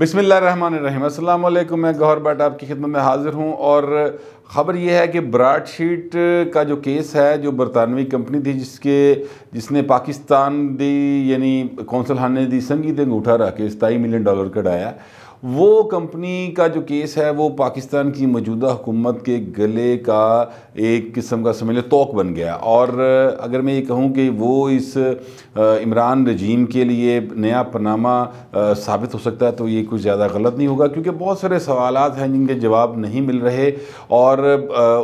बिसमीम अल्लाम मैं गौर बाट आपकी खिदमत में हाज़िर हूँ और ख़बर यह है कि ब्राड शीट का जो केस है जो बरतानवी कंपनी थी जिसके जिसने पाकिस्तान दी यानी कौंसल हाने दी संगीत अंगूठा रख के सताई मिलियन डॉलर कटाया वो कंपनी का जो केस है वो पाकिस्तान की मौजूदा हुकूमत के गले का एक किस्म का समझ लो तोक बन गया और अगर मैं ये कहूँ कि वो इस इमरान रजीम के लिए नया पनामा साबित हो सकता है तो ये कुछ ज़्यादा गलत नहीं होगा क्योंकि बहुत सारे सवाल हैं जिनके जवाब नहीं मिल रहे और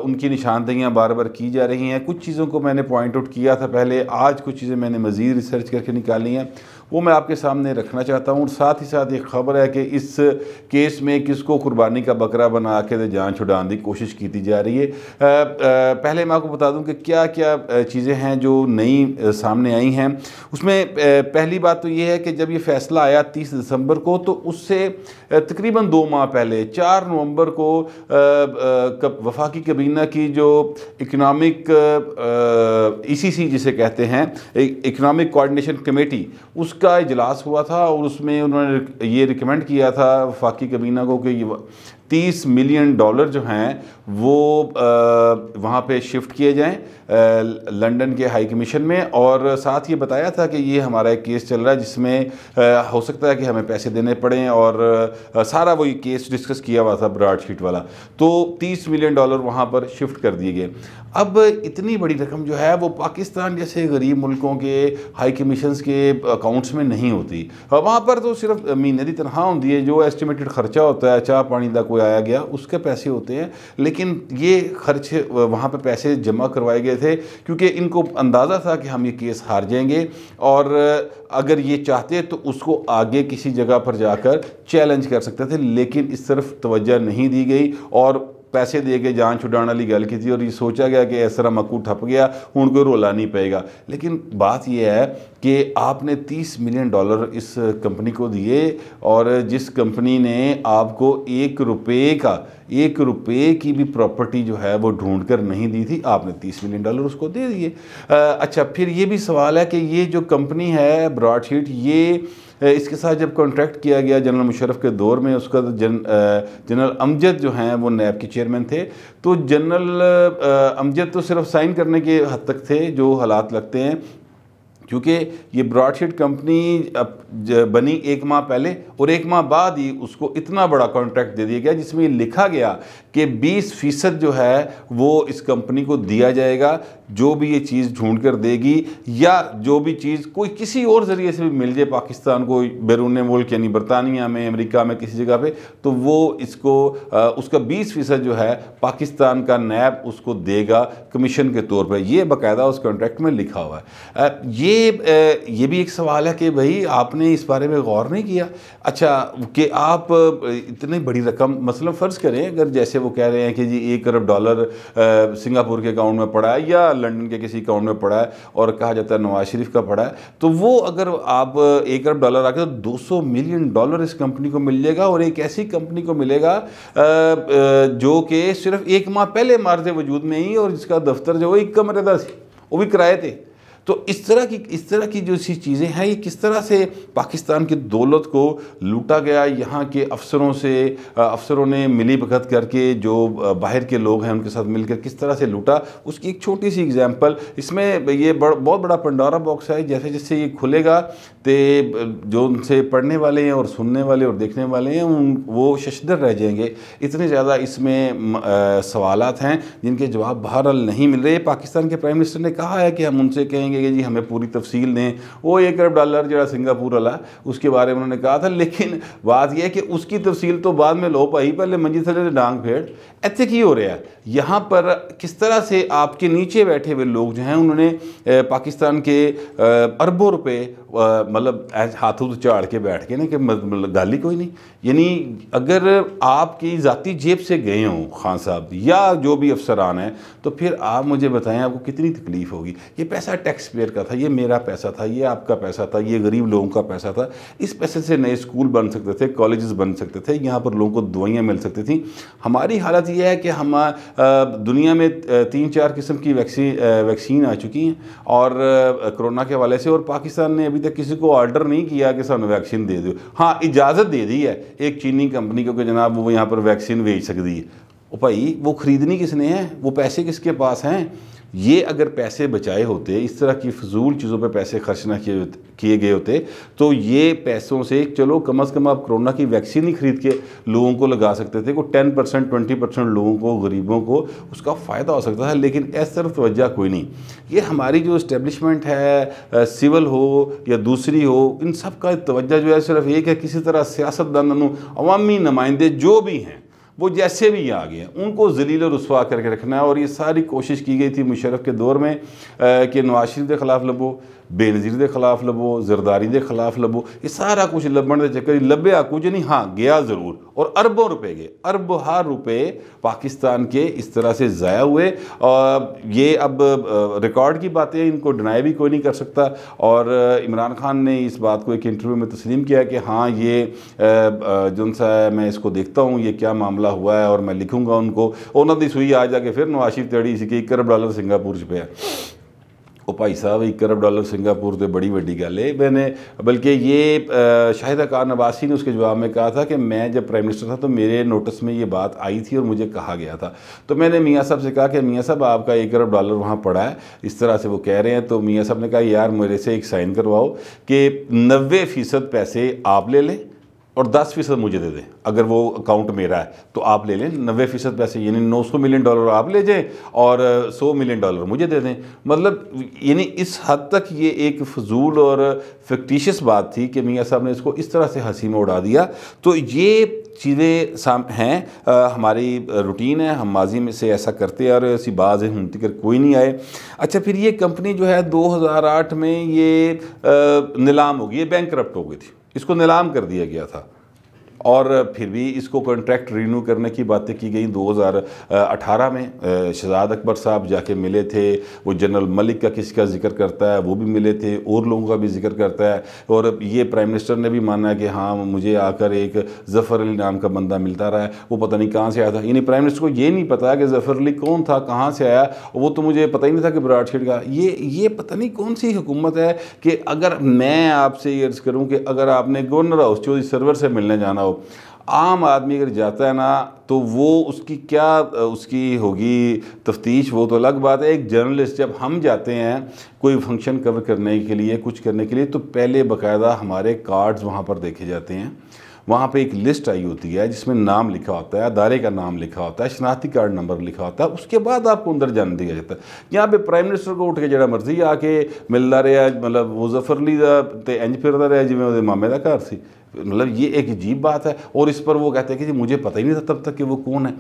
उनकी निशानदेहियाँ बार बार की जा रही हैं कुछ चीज़ों को मैंने पॉइंट आउट किया था पहले आज कुछ चीज़ें मैंने मज़ीद रिसर्च करके निकाली हैं वो मैं आपके सामने रखना चाहता हूँ और साथ ही साथ एक खबर है कि इस केस में किसको कुर्बानी का बकरा बना के जान छुड़ाने की कोशिश की जा रही है आ, आ, पहले मैं आपको बता दूँ कि क्या क्या चीज़ें हैं जो नई सामने आई हैं उसमें पहली बात तो ये है कि जब ये फैसला आया तीस दिसंबर को तो उससे तकरीबन दो माह पहले चार नवंबर को वफाकी कबीना की जो इकनॉमिक ई सी सी जिसे कहते हैं इकनॉमिक कोऑर्डिनेशन कमेटी उस उसका इजलास हुआ था और उसमें उन्होंने ये रिकमेंड किया था वफाकी कबीना को कि 30 मिलियन डॉलर जो हैं वो वहाँ पे शिफ्ट किए जाएं लंदन के हाई कमीशन में और साथ ये बताया था कि ये हमारा एक केस चल रहा है जिसमें हो सकता है कि हमें पैसे देने पड़ें और सारा वही केस डिस्कस किया हुआ था ब्रॉडशीट शीट वाला तो 30 मिलियन डॉलर वहाँ पर शिफ्ट कर दिए गए अब इतनी बड़ी रकम जो है वो पाकिस्तान जैसे गरीब मुल्कों के हाई कमीशन के अकाउंट्स में नहीं होती वहाँ पर तो सिर्फ मीनरी तनख्वाह होती है जो एस्टिमेटेड खर्चा होता है चाह पानी का कोई करवाया गया उसके पैसे होते हैं लेकिन ये खर्च वहाँ पर पैसे जमा करवाए गए थे क्योंकि इनको अंदाज़ा था कि हम ये केस हार जाएंगे और अगर ये चाहते तो उसको आगे किसी जगह पर जाकर चैलेंज कर सकते थे लेकिन इस तरफ तोज्जा नहीं दी गई और पैसे दे के ਜਾਨ ਛੁਡਾਉਣ वाली ਗੱਲ की और ये सोचा गया कि इस तरह ਮੱਕੂ ठप गया हूँ कोई रोला नहीं पेगा लेकिन बात यह है कि आपने 30 मिलियन डॉलर इस कंपनी को दिए और जिस कंपनी ने आपको एक रुपये का एक रुपये की भी प्रॉपर्टी जो है वो ढूंढ कर नहीं दी थी आपने 30 मिलियन डॉलर उसको दे दिए अच्छा फिर ये भी सवाल है कि ये जो कंपनी है ब्रॉडशीट ये इसके साथ जब कॉन्ट्रैक्ट किया गया जनरल मुशरफ के दौर में उसका जन जनरल अमजद जो हैं वो नैब के चेयरमैन थे तो जनरल अमजद तो सिर्फ साइन करने के हद तक थे जो हालात लगते हैं क्योंकि ये ब्रॉडशीट कंपनी बनी एक माह पहले और एक माह बाद ही उसको इतना बड़ा कॉन्ट्रैक्ट दे दिया गया जिसमें ये लिखा गया कि 20 फीसद जो है वो इस कंपनी को दिया जाएगा जो भी ये चीज़ ढूंढ कर देगी या जो भी चीज़ कोई किसी और ज़रिए से भी मिल जाए पाकिस्तान को बैरून मुल्क यानी बरतानिया में अमेरिका में किसी जगह पे तो वो इसको आ, उसका 20 फ़ीसद जो है पाकिस्तान का नैब उसको देगा कमीशन के तौर पे ये बकायदा उस कॉन्ट्रैक्ट में लिखा हुआ है आ, ये आ, ये भी एक सवाल है कि भाई आपने इस बारे में गौर नहीं किया अच्छा कि आप इतनी बड़ी रकम मसलन फ़र्ज़ करें अगर जैसे वो कह रहे हैं कि जी एक अरब डॉलर सिंगापुर के अकाउंट में पड़ा है या लंदन के किसी अकाउंट में पड़ा है और कहा जाता है नवाज शरीफ का पड़ा है तो वो अगर आप एक अरब डॉलर आके तो 200 मिलियन डॉलर इस कंपनी को मिल जाएगा और एक ऐसी कंपनी को मिलेगा जो कि सिर्फ एक माह पहले मारते वजूद में ही और जिसका दफ्तर जो एक कमरे थी वो भी किराए थे तो इस तरह की इस तरह की जो सी चीज़ें हैं ये किस तरह से पाकिस्तान की दौलत को लूटा गया यहाँ के अफसरों से अफसरों ने मिली भगत करके जो बाहर के लोग हैं उनके साथ मिलकर किस तरह से लूटा उसकी एक छोटी सी एग्जांपल इसमें ये बड़, बहुत बड़ा पंडारा बॉक्स है जैसे जैसे ये खुलेगा तो जो उनसे पढ़ने वाले हैं और सुनने वाले और देखने वाले हैं उन वो शशदर रह जाएंगे इतने ज़्यादा इसमें सवालत हैं जिनके जवाब बहरहाल नहीं मिल रहे पाकिस्तान के प्राइम मिनिस्टर ने कहा है कि हम उनसे कहेंगे मांगी कि जी हमें पूरी तफसील दें वो एक अरब डॉलर जो सिंगापुर वाला उसके बारे में उन्होंने कहा था लेकिन बात यह है कि उसकी तफसील तो बाद में लो पाई पहले मंजी सर डांग फेड़ ऐसे की हो रहा है यहाँ पर किस तरह से आपके नीचे बैठे हुए लोग जो हैं उन्होंने पाकिस्तान के अरबों रुपये मतलब हाथों से चाड़ के बैठ के ना कि मतलब गाली कोई नहीं यानी अगर आपकी ज़ाती जेब से गए हों खान साहब या जो भी अफसरान हैं तो फिर आप मुझे बताएं आपको कितनी तकलीफ़ होगी ये पैसा टैक्स टैक्सपेयर का था ये मेरा पैसा था ये आपका पैसा था ये गरीब लोगों का पैसा था इस पैसे से नए स्कूल बन सकते थे कॉलेजेस बन सकते थे यहाँ पर लोगों को दवाइयाँ मिल सकती थी हमारी हालत यह है कि हम दुनिया में तीन चार किस्म की वैक्सीन वैक्सीन आ चुकी हैं और कोरोना के हवाले से और पाकिस्तान ने अभी तक किसी को ऑर्डर नहीं किया कि सामने वैक्सीन दे दो हाँ इजाज़त दे दी है एक चीनी कंपनी क्योंकि जनाब वो यहाँ पर वैक्सीन बेच सकती है भाई वो ख़रीदनी किसने है वो पैसे किसके पास हैं ये अगर पैसे बचाए होते इस तरह की फजूल चीज़ों पे पैसे खर्च ना किए किए गए होते तो ये पैसों से चलो कम अज़ कम आप कोरोना की वैक्सीन ही खरीद के लोगों को लगा सकते थे को टेन परसेंट ट्वेंटी परसेंट लोगों को गरीबों को उसका फ़ायदा हो सकता था लेकिन इस तरफ तोज्जा कोई नहीं ये हमारी जो इस्टेबलिशमेंट है सिविल हो या दूसरी हो इन सब का तोज्जा जो है सिर्फ एक है किसी तरह सियासतदानों अवामी नुमाइंदे जो भी हैं वो जैसे भी आ गए उनको जलील रसवा करके रखना है और ये सारी कोशिश की गई थी मुशरफ के दौर में कि नवाज शरीफ के ख़िलाफ़ लबो बेनजीर के ख़िलाफ़ लवो जरदारी के ख़िलाफ़ लवो ये सारा कुछ लभण के चक्कर लभ्या कुछ नहीं हाँ गया ज़रूर और अरबों रुपए गए अरब हार रुपए पाकिस्तान के इस तरह से ज़ाया हुए और ये अब रिकॉर्ड की बातें इनको डिनाई भी कोई नहीं कर सकता और इमरान खान ने इस बात को एक इंटरव्यू में तस्लीम किया कि हाँ ये जो सा है मैं इसको देखता हूँ ये क्या मामला हुआ है और मैं लिखूँगा उनको उन्होंने सुई आ जाके फिर नवाशिफ़ तेड़ी सी कि एक अरब डॉलर सिंगापुर है वो भाई साहब एक अरब डॉलर सिंगापुर से तो बड़ी ਵੱਡੀ गल है मैंने बल्कि ये शाहिद कार नवासी ने उसके जवाब में कहा था कि मैं जब प्राइम मिनिस्टर था तो मेरे नोटिस में ये बात आई थी और मुझे कहा गया था तो मैंने मियाँ साहब से कहा कि मियाँ साहब आपका एक अरब डॉलर वहाँ पड़ा है इस तरह से वो कह रहे हैं तो मियाँ साहब ने कहा यार मेरे से एक साइन करवाओ कि नबे फ़ीसद पैसे आप ले लें और 10 फीसद मुझे दे दें अगर वो अकाउंट मेरा है तो आप ले लें नब्बे फीसद पैसे यानी 900 मिलियन डॉलर आप ले जाएं और 100 मिलियन डॉलर मुझे दे दें मतलब यानी इस हद तक ये एक फजूल और फिक्टिशियस बात थी कि मियाँ साहब ने इसको इस तरह से हंसी में उड़ा दिया तो ये चीज़ें साम हैं आ, हमारी रूटीन है हम माजी में से ऐसा करते हैं और ऐसी बाज है हम तिकर कोई नहीं आए अच्छा फिर ये कंपनी जो है 2008 में ये नीलाम हो गई ये बैंक हो गई थी इसको नीलाम कर दिया गया था और फिर भी इसको कॉन्ट्रैक्ट रीन्यू करने की बातें की गई 2018 में शहजाद अकबर साहब जाके मिले थे वो जनरल मलिक का किसी का जिक्र करता है वो भी मिले थे और लोगों का भी जिक्र करता है और ये प्राइम मिनिस्टर ने भी माना कि हाँ मुझे आकर एक जफ़र अली नाम का बंदा मिलता रहा है वो पता नहीं कहाँ से आया था यानी प्राइम मिनिस्टर को ये नहीं पता कि जफ़र अली कौन था कहाँ से आया वो तो मुझे पता ही नहीं था कि ब्राड का ये ये पता नहीं कौन सी हुकूमत है कि अगर मैं आपसे ये अर्ज़ करूँ कि अगर आपने गवर्नर हाउस चौधरी सर्वर से मिलने जाना हो आम आदमी अगर जाता है ना तो वो उसकी क्या उसकी होगी तफ्तीश वो तो अलग बात है एक जर्नलिस्ट जब हम जाते हैं कोई फंक्शन कवर करने के लिए कुछ करने के लिए तो पहले बकायदा हमारे कार्ड्स वहाँ पर देखे जाते हैं वहाँ पे एक लिस्ट आई होती है जिसमें नाम लिखा होता है अदारे का नाम लिखा होता है शनाख्ती कार्ड नंबर लिखा होता है उसके बाद आपको अंदर जाने दिया जाता है यहाँ पे प्राइम मिनिस्टर को उठ के जरा मर्जी आके मिलता रहा मतलब मुजफ्फरली का तो इंज फिरता रहा जिम्मे मामे का घर से मतलब ये एक अजीब बात है और इस पर वो कहते हैं कि जी मुझे पता ही नहीं था तब तक कि वो कौन है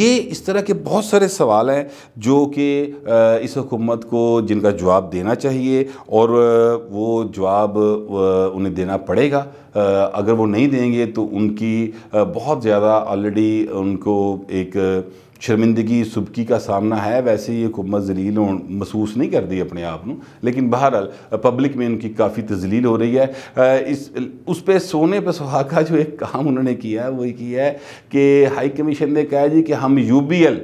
ये इस तरह के बहुत सारे सवाल हैं जो कि इस हुकूमत को जिनका जवाब देना चाहिए और वो जवाब उन्हें देना पड़ेगा अगर वो नहीं देंगे तो उनकी बहुत ज़्यादा ऑलरेडी उनको एक सुबकी का सामना है वैसे ਵੈਸੇ ਹੀ जलील हो महसूस नहीं कर दी अपने आप लेकिन ਲੇਕਿਨ ਬਹरहाल पब्लिक में उनकी काफ़ी तजलील हो रही है इस उस पर सोने पर सुहागा जो एक काम उन्होंने किया है वो ये किया है कि हाई कमीशन ने कहा जी कि हम यू बी एल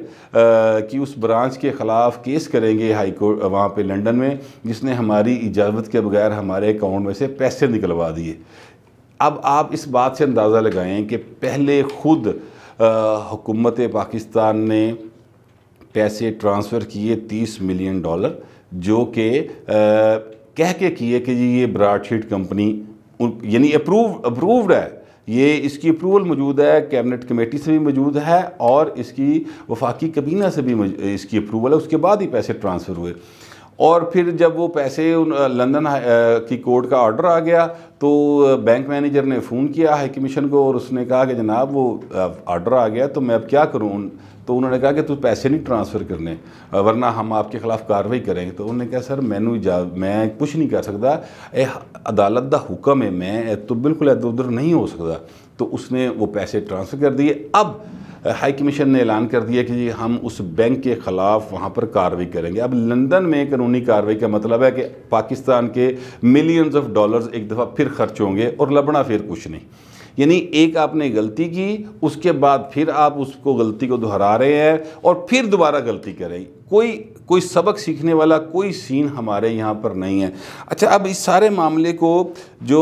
की उस ब्रांच के ख़िलाफ़ केस करेंगे हाई कोर्ट वहाँ पर लंडन में जिसने हमारी इजाज़त के बगैर हमारे अकाउंट में से पैसे निकलवा दिए अब आप इस बात से अंदाज़ा लगाएं कि पहले खुद हुकूमत पाकिस्तान ने पैसे ट्रांसफ़र किए तीस मिलियन डॉलर जो कि कह के किए कि जी ये ब्राडशीट कंपनी यानी अप्रूव अप्रूव्ड है ये इसकी अप्रूवल मौजूद है कैबिनेट कमेटी से भी मौजूद है और इसकी वफाकी कबीना से भी इसकी अप्रूवल है उसके बाद ही पैसे ट्रांसफ़र हुए और फिर जब वो पैसे उन लंदन की कोर्ट का ऑर्डर आ गया तो बैंक मैनेजर ने फ़ोन किया हाई कमीशन को और उसने कहा कि जनाब वो ऑर्डर आ गया तो मैं अब क्या करूँ तो उन्होंने कहा कि तू पैसे नहीं ट्रांसफ़र करने वरना हम आपके खिलाफ कार्रवाई करेंगे तो उन्होंने कहा सर मैं जा मैं कुछ नहीं कर सकता ए अदालत का हुक्म है मैं तो बिल्कुल इधर उधर नहीं हो सकता तो उसने वो पैसे ट्रांसफ़र कर दिए अब हाई कमीशन ने ऐलान कर दिया कि हम उस बैंक के ख़िलाफ़ वहाँ पर कार्रवाई करेंगे अब लंदन में कानूनी कार्रवाई का मतलब है कि पाकिस्तान के मिलियंस ऑफ डॉलर्स एक दफ़ा फिर खर्च होंगे और लबना फिर कुछ नहीं यानी एक आपने गलती की उसके बाद फिर आप उसको गलती को दोहरा रहे हैं और फिर दोबारा गलती करें कोई कोई सबक सीखने वाला कोई सीन हमारे यहाँ पर नहीं है अच्छा अब इस सारे मामले को जो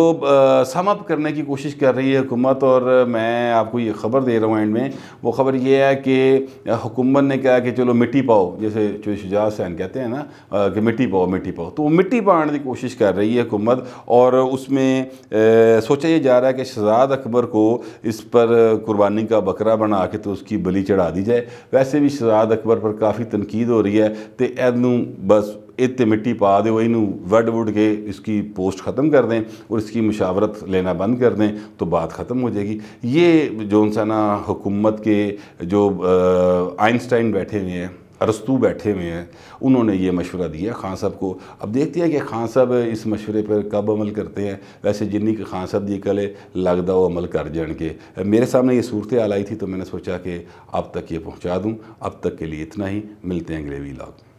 समअप करने की कोशिश कर रही है हुकूमत और मैं आपको ये ख़बर दे रहा हूँ एंड में वो ख़बर ये है कि हुकूमत ने कहा कि चलो मिट्टी पाओ जैसे जो शुजात सैन कहते हैं ना कि मिट्टी पाओ मिट्टी पाओ तो वो मिट्टी पाने की कोशिश कर रही है हुकूमत और उसमें सोचा ये जा रहा है कि शहजाद अकबर को इस पर कुर्बानी का बकरा बना के तो उसकी बली चढ़ा दी जाए वैसे भी शहजाद अकबर पर काफ़ी तनकीद हो रही है तो इनू बस इतने मिट्टी पा दो इनू वड वुड के इसकी पोस्ट ख़त्म कर दें और इसकी मुशावरत लेना बंद कर दें तो बात ख़त्म हो जाएगी ये जोन हुकूमत के जो आइंस्टाइन बैठे हुए हैं अरस्तू बैठे हुए हैं उन्होंने ये मशवरा दिया खान साहब को अब देखते हैं कि खान साहब इस मशवरे पर कब अमल करते हैं वैसे जिन्नी के खान साहब जी कल लगता वो अमल कर जान के मेरे सामने ये सूरत आल आई थी तो मैंने सोचा कि अब तक ये पहुँचा दूँ अब तक के लिए इतना ही मिलते हैं अंग्रेवी वीलाग